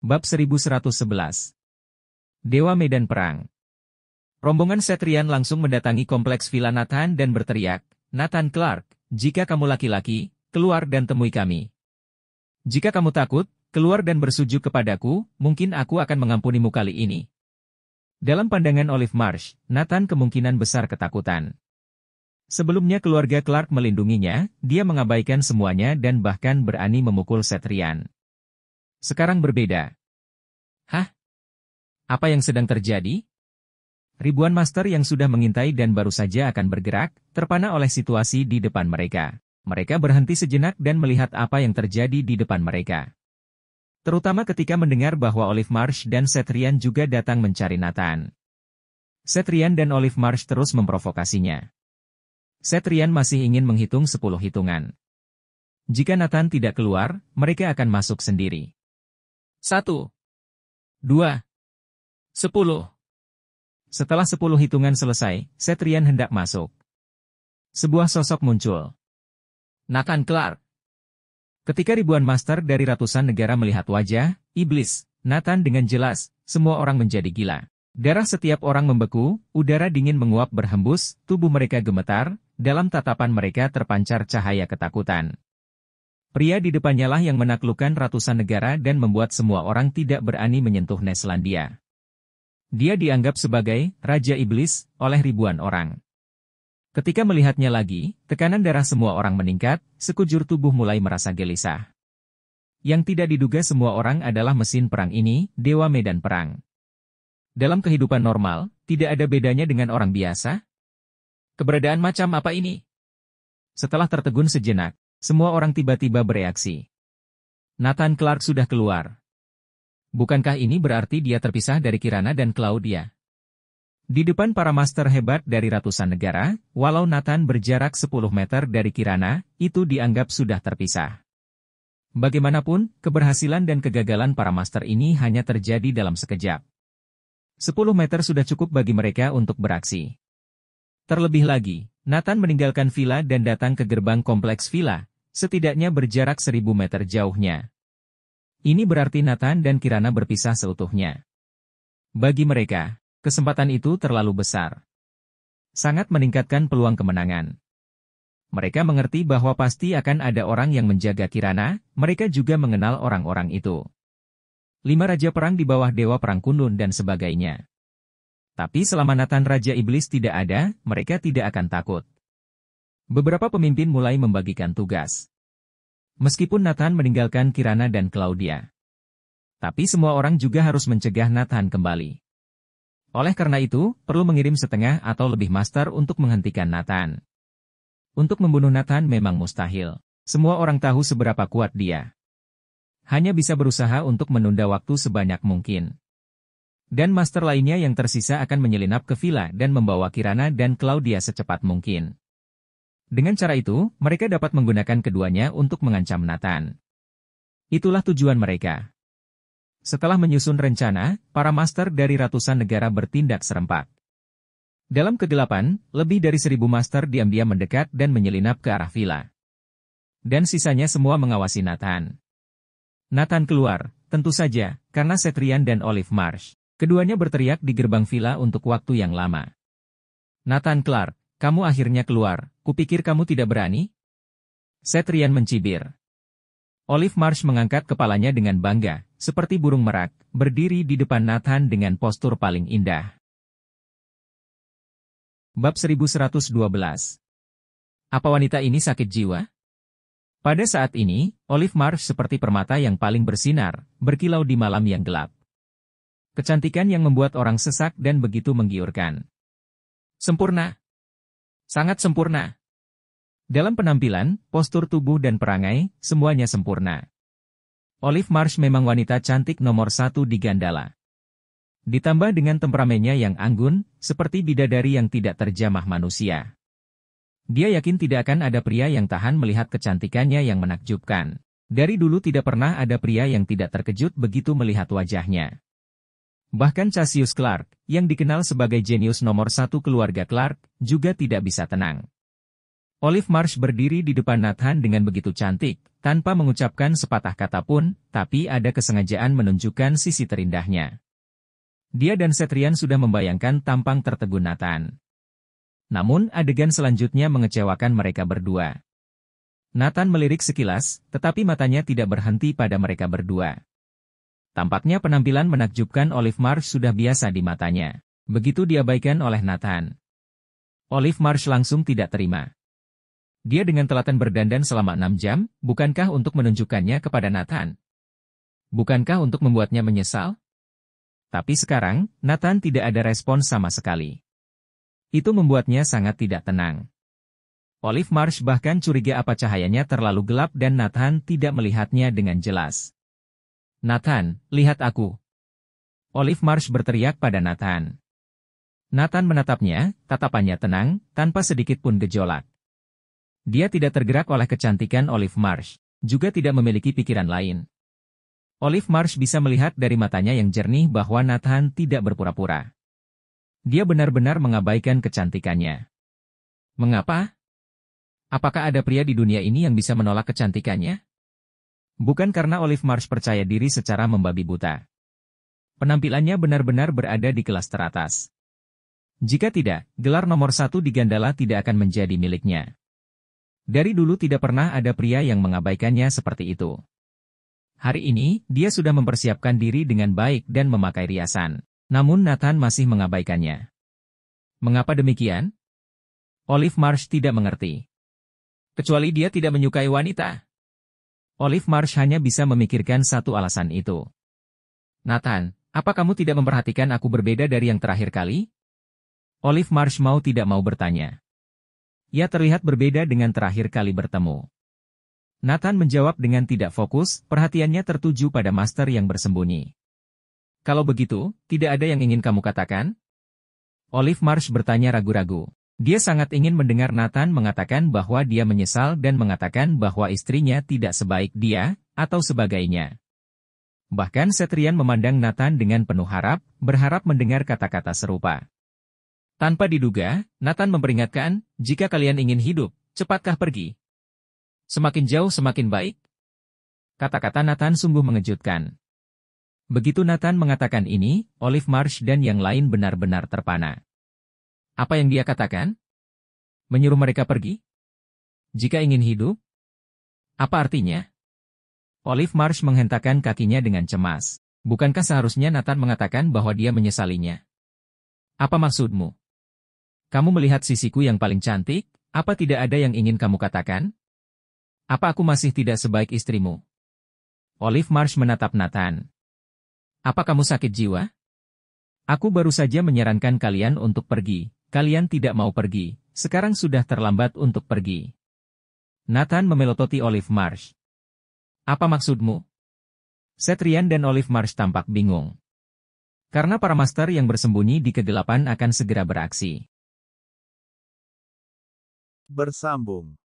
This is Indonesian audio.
Bab 1111 Dewa Medan Perang Rombongan Setrian langsung mendatangi kompleks Villa Nathan dan berteriak, Nathan Clark, jika kamu laki-laki, keluar dan temui kami. Jika kamu takut, keluar dan bersujud kepadaku, mungkin aku akan mengampunimu kali ini. Dalam pandangan Olive Marsh, Nathan kemungkinan besar ketakutan. Sebelumnya keluarga Clark melindunginya, dia mengabaikan semuanya dan bahkan berani memukul Setrian. Sekarang berbeda. Hah? Apa yang sedang terjadi? Ribuan master yang sudah mengintai dan baru saja akan bergerak, terpana oleh situasi di depan mereka. Mereka berhenti sejenak dan melihat apa yang terjadi di depan mereka. Terutama ketika mendengar bahwa Olive Marsh dan Setrian juga datang mencari Nathan. Setrian dan Olive Marsh terus memprovokasinya. Setrian masih ingin menghitung sepuluh hitungan. Jika Nathan tidak keluar, mereka akan masuk sendiri. Satu. Dua. Sepuluh. Setelah sepuluh hitungan selesai, Setrian hendak masuk. Sebuah sosok muncul. Nathan Clark. Ketika ribuan master dari ratusan negara melihat wajah, iblis, Nathan dengan jelas, semua orang menjadi gila. Darah setiap orang membeku, udara dingin menguap berhembus, tubuh mereka gemetar, dalam tatapan mereka terpancar cahaya ketakutan. Pria di depannya lah yang menaklukkan ratusan negara dan membuat semua orang tidak berani menyentuh Neslandia. Dia dianggap sebagai Raja Iblis oleh ribuan orang. Ketika melihatnya lagi, tekanan darah semua orang meningkat, sekujur tubuh mulai merasa gelisah. Yang tidak diduga semua orang adalah mesin perang ini, Dewa Medan Perang. Dalam kehidupan normal, tidak ada bedanya dengan orang biasa. Keberadaan macam apa ini? Setelah tertegun sejenak, semua orang tiba-tiba bereaksi. Nathan Clark sudah keluar. Bukankah ini berarti dia terpisah dari Kirana dan Claudia? Di depan para master hebat dari ratusan negara, walau Nathan berjarak 10 meter dari Kirana, itu dianggap sudah terpisah. Bagaimanapun, keberhasilan dan kegagalan para master ini hanya terjadi dalam sekejap. 10 meter sudah cukup bagi mereka untuk beraksi. Terlebih lagi, Nathan meninggalkan villa dan datang ke gerbang kompleks villa, Setidaknya berjarak seribu meter jauhnya. Ini berarti Nathan dan Kirana berpisah seutuhnya. Bagi mereka, kesempatan itu terlalu besar. Sangat meningkatkan peluang kemenangan. Mereka mengerti bahwa pasti akan ada orang yang menjaga Kirana, mereka juga mengenal orang-orang itu. Lima raja perang di bawah Dewa Perang Kunun dan sebagainya. Tapi selama Nathan Raja Iblis tidak ada, mereka tidak akan takut. Beberapa pemimpin mulai membagikan tugas. Meskipun Nathan meninggalkan Kirana dan Claudia. Tapi semua orang juga harus mencegah Nathan kembali. Oleh karena itu, perlu mengirim setengah atau lebih master untuk menghentikan Nathan. Untuk membunuh Nathan memang mustahil. Semua orang tahu seberapa kuat dia. Hanya bisa berusaha untuk menunda waktu sebanyak mungkin. Dan master lainnya yang tersisa akan menyelinap ke villa dan membawa Kirana dan Claudia secepat mungkin. Dengan cara itu, mereka dapat menggunakan keduanya untuk mengancam Nathan. Itulah tujuan mereka. Setelah menyusun rencana, para master dari ratusan negara bertindak serempak. Dalam kegelapan, lebih dari seribu master diam-diam mendekat dan menyelinap ke arah villa. Dan sisanya semua mengawasi Nathan. Nathan keluar, tentu saja, karena Setrian dan Olive Marsh. Keduanya berteriak di gerbang villa untuk waktu yang lama. Nathan Clark, kamu akhirnya keluar, kupikir kamu tidak berani? Setrian mencibir. Olive Marsh mengangkat kepalanya dengan bangga, seperti burung merak, berdiri di depan Nathan dengan postur paling indah. Bab 1112 Apa wanita ini sakit jiwa? Pada saat ini, Olive Marsh seperti permata yang paling bersinar, berkilau di malam yang gelap. Kecantikan yang membuat orang sesak dan begitu menggiurkan. Sempurna, Sangat sempurna. Dalam penampilan, postur tubuh dan perangai, semuanya sempurna. Olive Marsh memang wanita cantik nomor satu di Gandala. Ditambah dengan temperamennya yang anggun, seperti bidadari yang tidak terjamah manusia. Dia yakin tidak akan ada pria yang tahan melihat kecantikannya yang menakjubkan. Dari dulu tidak pernah ada pria yang tidak terkejut begitu melihat wajahnya. Bahkan Cassius Clark, yang dikenal sebagai jenius nomor satu keluarga Clark, juga tidak bisa tenang. Olive Marsh berdiri di depan Nathan dengan begitu cantik, tanpa mengucapkan sepatah kata pun, tapi ada kesengajaan menunjukkan sisi terindahnya. Dia dan Setrian sudah membayangkan tampang tertegun Nathan. Namun adegan selanjutnya mengecewakan mereka berdua. Nathan melirik sekilas, tetapi matanya tidak berhenti pada mereka berdua. Tampaknya penampilan menakjubkan Olive Marsh sudah biasa di matanya. Begitu diabaikan oleh Nathan. Olive Marsh langsung tidak terima. Dia dengan telaten berdandan selama enam jam, bukankah untuk menunjukkannya kepada Nathan? Bukankah untuk membuatnya menyesal? Tapi sekarang, Nathan tidak ada respon sama sekali. Itu membuatnya sangat tidak tenang. Olive Marsh bahkan curiga apa cahayanya terlalu gelap dan Nathan tidak melihatnya dengan jelas. Nathan, lihat aku. Olive Marsh berteriak pada Nathan. Nathan menatapnya, tatapannya tenang, tanpa sedikit pun gejolak. Dia tidak tergerak oleh kecantikan Olive Marsh, juga tidak memiliki pikiran lain. Olive Marsh bisa melihat dari matanya yang jernih bahwa Nathan tidak berpura-pura. Dia benar-benar mengabaikan kecantikannya. Mengapa? Apakah ada pria di dunia ini yang bisa menolak kecantikannya? Bukan karena Olive Marsh percaya diri secara membabi buta. Penampilannya benar-benar berada di kelas teratas. Jika tidak, gelar nomor satu di Gandala tidak akan menjadi miliknya. Dari dulu tidak pernah ada pria yang mengabaikannya seperti itu. Hari ini, dia sudah mempersiapkan diri dengan baik dan memakai riasan. Namun Nathan masih mengabaikannya. Mengapa demikian? Olive Marsh tidak mengerti. Kecuali dia tidak menyukai wanita. Olive Marsh hanya bisa memikirkan satu alasan itu. Nathan, apa kamu tidak memperhatikan aku berbeda dari yang terakhir kali? Olive Marsh mau tidak mau bertanya. Ia terlihat berbeda dengan terakhir kali bertemu. Nathan menjawab dengan tidak fokus, perhatiannya tertuju pada master yang bersembunyi. Kalau begitu, tidak ada yang ingin kamu katakan? Olive Marsh bertanya ragu-ragu. Dia sangat ingin mendengar Nathan mengatakan bahwa dia menyesal dan mengatakan bahwa istrinya tidak sebaik dia, atau sebagainya. Bahkan Setrian memandang Nathan dengan penuh harap, berharap mendengar kata-kata serupa. Tanpa diduga, Nathan memperingatkan, jika kalian ingin hidup, cepatkah pergi? Semakin jauh semakin baik. Kata-kata Nathan sungguh mengejutkan. Begitu Nathan mengatakan ini, Olive Marsh dan yang lain benar-benar terpana. Apa yang dia katakan? Menyuruh mereka pergi? Jika ingin hidup? Apa artinya? Olive Marsh menghentakkan kakinya dengan cemas. Bukankah seharusnya Nathan mengatakan bahwa dia menyesalinya? Apa maksudmu? Kamu melihat sisiku yang paling cantik, apa tidak ada yang ingin kamu katakan? Apa aku masih tidak sebaik istrimu? Olive Marsh menatap Nathan. Apa kamu sakit jiwa? Aku baru saja menyarankan kalian untuk pergi, kalian tidak mau pergi, sekarang sudah terlambat untuk pergi. Nathan memelototi Olive Marsh. Apa maksudmu? Setrian dan Olive Marsh tampak bingung. Karena para master yang bersembunyi di kegelapan akan segera beraksi. Bersambung